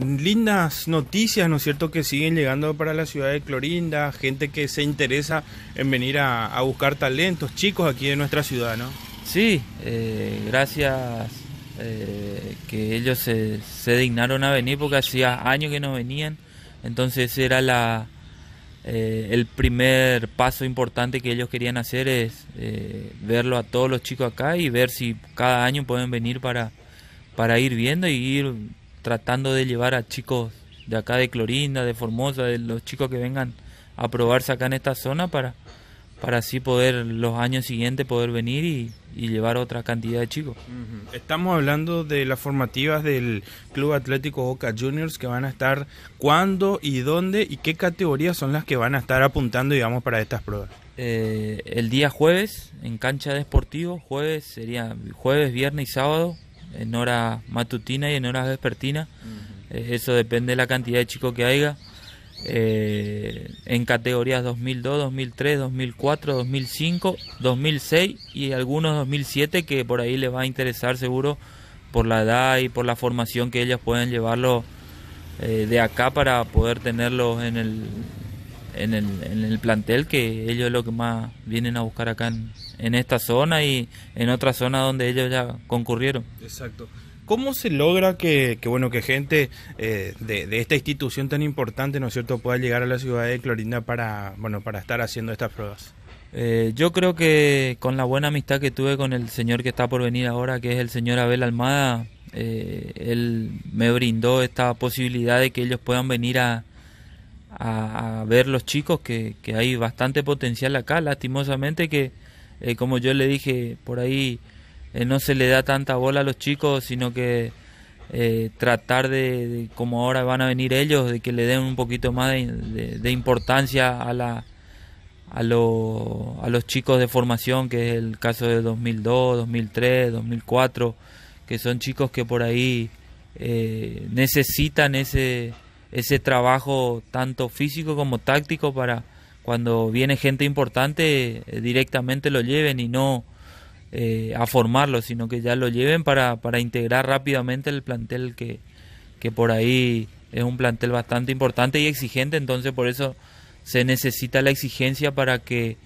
lindas noticias, ¿no es cierto?, que siguen llegando para la ciudad de Clorinda, gente que se interesa en venir a, buscar talentos, chicos aquí de nuestra ciudad, ¿no? Sí, eh, gracias eh, que ellos se, dignaron a venir porque hacía años que no venían, entonces era la... Eh, el primer paso importante que ellos querían hacer es verlo a todos los chicos acá y ver si cada año pueden venir para, para ir viendo y ir tratando de llevar a chicos de acá de Clorinda, de Formosa, de los chicos que vengan a probarse acá en esta zona para, para así poder los años siguientes poder venir y, llevar otra cantidad de chicos. Estamos hablando de las formativas del Club Atlético Boca Juniors que van a estar cuándo y dónde y qué categorías son las que van a estar apuntando, digamos, para estas pruebas. Eh, el día jueves en cancha de jueves sería jueves, viernes y sábado, en horas matutinas y en horas vespertinas. Eh, eso depende de la cantidad de chicos que haya. Eh, en categorías 2002, 2003, 2004, 2005, 2006 y algunos 2007 que por ahí les va a interesar seguro por la edad y por la formación que ellos pueden llevarlo eh, de acá para poder tenerlos en el, en el, plantel, que ellos lo que más vienen a buscar acá en, esta zona y en otra zona donde ellos ya concurrieron. Exacto. ¿Cómo se logra que, bueno que gente eh, de, esta institución tan importante, ¿no es cierto?, pueda llegar a la ciudad de Clorinda para, bueno, para estar haciendo estas pruebas. Eh, yo creo que con la buena amistad que tuve con el señor que está por venir ahora, que es el señor Abel Almada, eh, él me brindó esta posibilidad de que ellos puedan venir a, a, ver los chicos que, hay bastante potencial acá, lastimosamente que, eh, como yo le dije, por ahí eh, no se le da tanta bola a los chicos, sino que eh, tratar de, como ahora van a venir ellos, de que le den un poquito más de, importancia a la... A, a los chicos de formación, que es el caso de 2002, 2003, 2004, que son chicos que por ahí necesitan ese ese trabajo tanto físico como táctico para cuando viene gente importante eh, directamente lo lleven y no eh, a formarlo, sino que ya lo lleven para, para integrar rápidamente el plantel que, que por ahí es un plantel bastante importante y exigente, entonces por eso se necesita la exigencia para que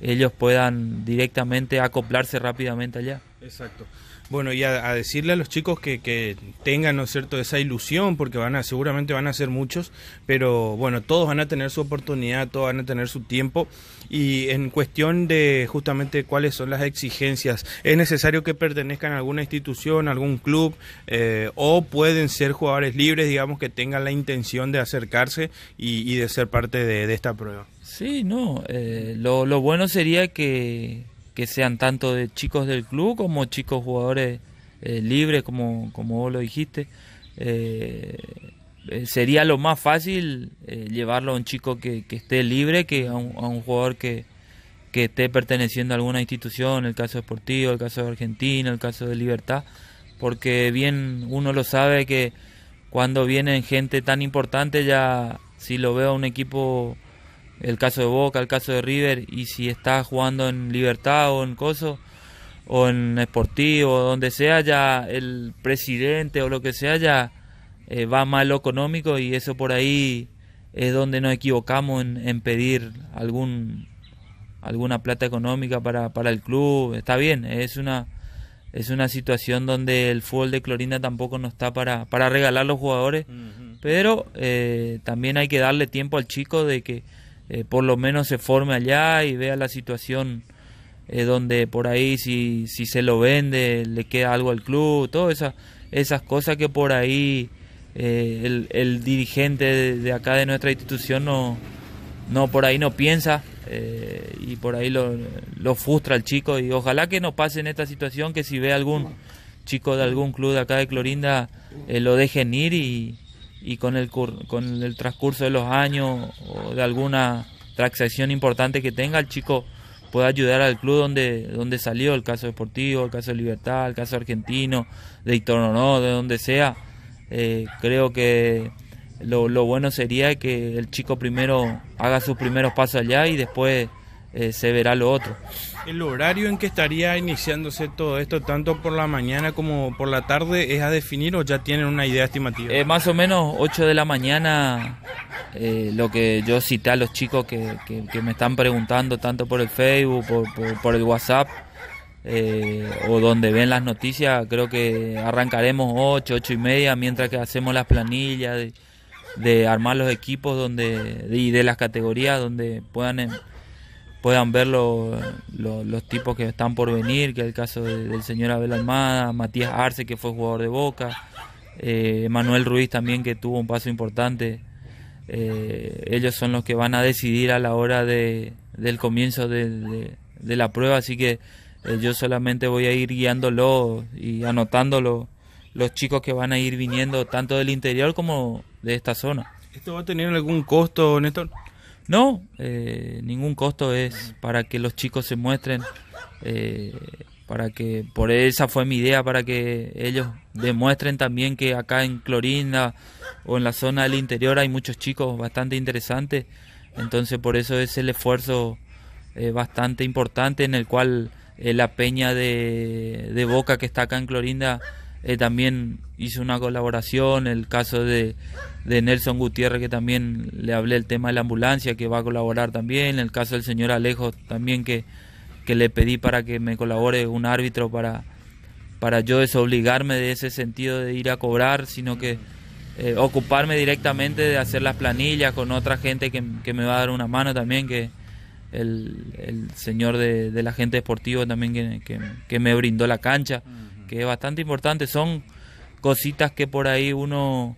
ellos puedan directamente acoplarse rápidamente allá. Exacto. Bueno, y a, decirle a los chicos que, que, tengan, ¿no cierto?, esa ilusión, porque van a, seguramente van a ser muchos, pero bueno, todos van a tener su oportunidad, todos van a tener su tiempo. Y en cuestión de justamente cuáles son las exigencias, ¿es necesario que pertenezcan a alguna institución, algún club, eh, o pueden ser jugadores libres, digamos, que tengan la intención de acercarse y, de ser parte de, esta prueba? Sí, no, eh, lo bueno sería que que sean tanto de chicos del club como chicos jugadores eh, libres, como, vos lo dijiste. Eh, eh, sería lo más fácil llevarlo a un chico que, esté libre que a un, jugador que, que, esté perteneciendo a alguna institución, el caso deportivo, el caso de Argentina, el caso de Libertad, porque bien uno lo sabe que cuando vienen gente tan importante ya si lo veo a un equipo el caso de Boca, el caso de River, y si está jugando en Libertad o en Coso o en Sportivo, donde sea, ya el presidente o lo que sea, ya eh, va mal económico y eso por ahí es donde nos equivocamos en, pedir algún alguna plata económica para, para el club. Está bien, es una es una situación donde el fútbol de Clorinda tampoco no está para, para regalar a los jugadores, pero eh, también hay que darle tiempo al chico de que eh, por lo menos se forme allá y vea la situación eh, donde por ahí si, si se lo vende le queda algo al club, todas esas, esas cosas que por ahí eh, el, dirigente de, acá de nuestra institución no, no por ahí no piensa y por ahí lo, frustra el chico y ojalá que no pase en esta situación que si ve algún chico de algún club de acá de Clorinda lo dejen ir y, con el, con el transcurso de los años o de alguna transacción importante que tenga, el chico pueda ayudar al club donde, donde salió, el caso deportivo, el caso de Libertad, el caso argentino, de no de donde sea. Eh, creo que lo, lo bueno sería que el chico primero haga sus primeros pasos allá y después eh, se verá lo otro. ¿El horario en que estaría iniciándose todo esto, tanto por la mañana como por la tarde, es a definir o ya tienen una idea estimativa? Eh, más o menos 8 de la mañana, eh, lo que yo cité a los chicos que, me están preguntando, tanto por el Facebook, por, por, el WhatsApp, o donde ven las noticias, creo que arrancaremos 8, 8 y media, mientras que hacemos las planillas de, armar los equipos donde, y de, las categorías donde puedan... Em- puedan ver los tipos que están por venir, que es el caso del señor Abel Almada, Matías Arce, que fue jugador de Boca, eh, Manuel Ruiz también, que tuvo un paso importante. Eh, ellos son los que van a decidir a la hora de, del comienzo de, la prueba, así que eh, yo solamente voy a ir guiándolo y anotándolo los chicos que van a ir viniendo tanto del interior como de esta zona. ¿Esto va a tener algún costo, Néstor? No, eh, ningún costo es para que los chicos se muestren, eh, para que, por esa fue mi idea, para que ellos demuestren también que acá en Clorinda o en la zona del interior hay muchos chicos bastante interesantes, entonces por eso es el esfuerzo eh, bastante importante en el cual la peña de, de Boca que está acá en Clorinda eh, también hizo una colaboración, el caso de, de, Nelson Gutiérrez, que también le hablé el tema de la ambulancia, que va a colaborar también, el caso del señor Alejo también, que, que le pedí para que me colabore un árbitro para, para yo desobligarme de ese sentido de ir a cobrar, sino que eh, ocuparme directamente de hacer las planillas con otra gente que, me va a dar una mano también, que el, señor de, de la gente deportiva también que, me brindó la cancha. Mm que es bastante importante. Son cositas que por ahí uno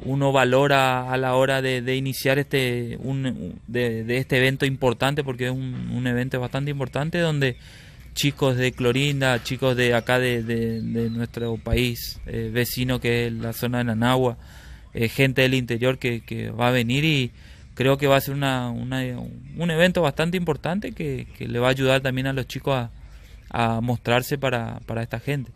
uno valora a la hora de, iniciar este de, este evento importante porque es un, evento bastante importante donde chicos de Clorinda, chicos de acá de, nuestro país eh, vecino que es la zona de Nanagua, eh, gente del interior que, va a venir y creo que va a ser un evento bastante importante que le va a ayudar también a los chicos a, a mostrarse para, esta gente.